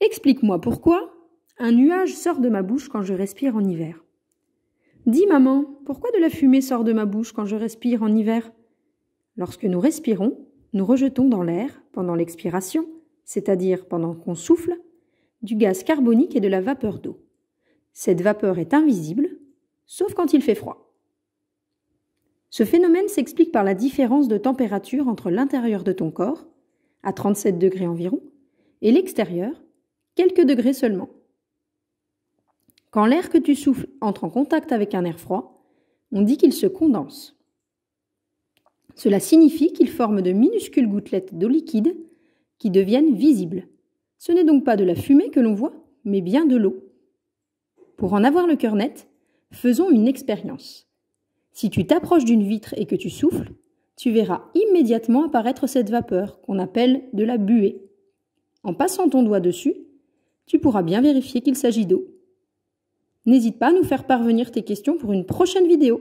Explique-moi pourquoi un nuage sort de ma bouche quand je respire en hiver. Dis maman, pourquoi de la fumée sort de ma bouche quand je respire en hiver Lorsque nous respirons, nous rejetons dans l'air, pendant l'expiration, c'est-à-dire pendant qu'on souffle, du gaz carbonique et de la vapeur d'eau. Cette vapeur est invisible, sauf quand il fait froid. Ce phénomène s'explique par la différence de température entre l'intérieur de ton corps, à 37 degrés environ, et l'extérieur, quelques degrés seulement. Quand l'air que tu souffles entre en contact avec un air froid, on dit qu'il se condense. Cela signifie qu'il forme de minuscules gouttelettes d'eau liquide qui deviennent visibles. Ce n'est donc pas de la fumée que l'on voit, mais bien de l'eau. Pour en avoir le cœur net, faisons une expérience. Si tu t'approches d'une vitre et que tu souffles, tu verras immédiatement apparaître cette vapeur qu'on appelle de la buée. En passant ton doigt dessus, tu pourras bien vérifier qu'il s'agit d'eau. N'hésite pas à nous faire parvenir tes questions pour une prochaine vidéo.